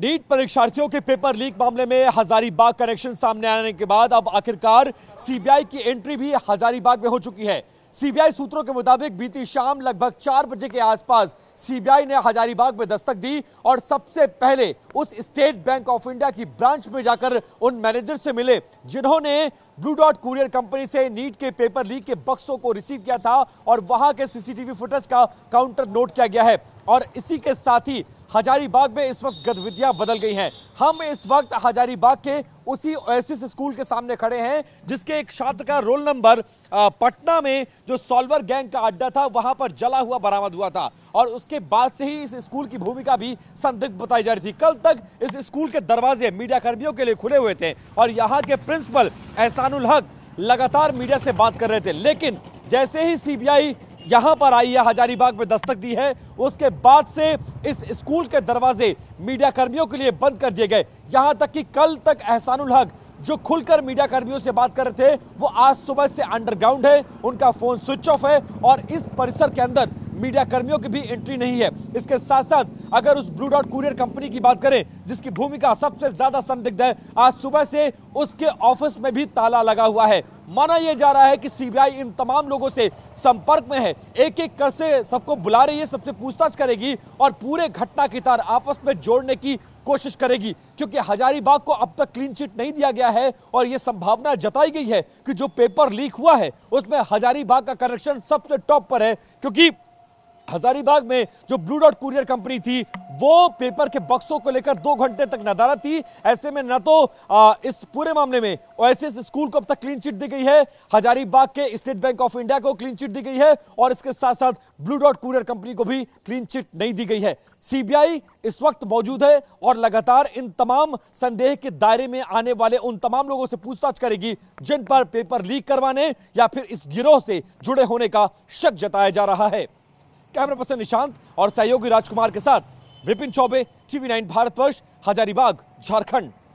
NEET परीक्षार्थियों के paper leak मामले में हजारीबाग कनेक्शन सामने आने के बाद अब आखिरकार सीबीआई की एंट्री भी हजारीबाग में हो चुकी है सीबीआई सूत्रों के मुताबिक बीती शाम लगभग चार बजे के आसपास सीबीआई ने हजारीबाग में दस्तक दी और सबसे पहले उस स्टेट बैंक ऑफ इंडिया की ब्रांच में जाकर उन मैनेजर से मिले जिन्होंने ब्लू डॉट कुरियर कंपनी से नीट के पेपर लीक के बक्सों को रिसीव किया था और वहां के सीसीटीवी फुटेज का काउंटर नोट किया गया है और इसी के साथ ही हजारीबाग में इस वक्त गतिविधियां बदल गई हैं हम इस वक्त हजारीबाग के उसी ओएसिस स्कूल के सामने खड़े हैं जिसके एक छात्र का रोल नंबर पटना में जो सॉल्वर गैंग का अड्डा था वहां पर जला हुआ बरामद हुआ था और उसके बाद से ही इस स्कूल की भूमिका भी संदिग्ध बताई जा रही थी कल तक इस स्कूल के दरवाजे मीडिया कर्मियों के लिए खुले हुए थे और यहाँ के प्रिंसिपल एहसानुल हक लगातार मीडिया से बात कर रहे थे लेकिन जैसे ही सीबीआई यहाँ पर आई है हजारीबाग में दस्तक दी है उसके बाद से इस स्कूल के दरवाजे मीडिया कर्मियों के लिए बंद कर दिए गए यहाँ तक कि कल तक एहसानुल हक जो खुलकर मीडिया कर्मियों से बात कर रहे थे वो आज सुबह से अंडरग्राउंड है उनका फोन स्विच ऑफ है और इस परिसर के अंदर मीडिया कर्मियों की भी एंट्री नहीं है इसके साथ साथ अगर उस ब्लू डॉट कुरियर कंपनी की बात करें जिसकी भूमिका सबसे ज्यादा संदिग्ध है आज सुबह से उसके ऑफिस में भी ताला लगा हुआ है माना यह जा रहा है कि सीबीआई इन तमाम लोगों से संपर्क में है एक एक कर से सबको बुला रही है सबसे पूछताछ करेगी और पूरे घटना की तार आपस में जोड़ने की कोशिश करेगी क्योंकि हजारीबाग को अब तक क्लीन चिट नहीं दिया गया है और यह संभावना जताई गई है कि जो पेपर लीक हुआ है उसमें हजारीबाग का कनेक्शन सबसे टॉप पर है क्योंकि हजारीबाग में जो ब्लू डॉट कुरियर कंपनी थी वो पेपर के बक्सों को लेकर दो घंटे तक नदारा थी ऐसे में न तो आ, इस पूरे मामले में ओएसएस स्कूल को अब तक क्लीन चिट दी गई है हजारीबाग के स्टेट बैंक ऑफ इंडिया को क्लीन चिट दी गई है और इसके साथ साथ ब्लू डॉट कुरियर कंपनी को भी क्लीन चिट नहीं दी गई है सीबीआई इस वक्त मौजूद है और लगातार इन तमाम संदेह के दायरे में आने वाले उन तमाम लोगों से पूछताछ करेगी जिन पर पेपर लीक करवाने या फिर इस गिरोह से जुड़े होने का शक जताया जा रहा है कैमरा पर्सन निशांत और सहयोगी राजकुमार के साथ विपिन चौबे टीवी नाइन भारतवर्ष हजारीबाग झारखंड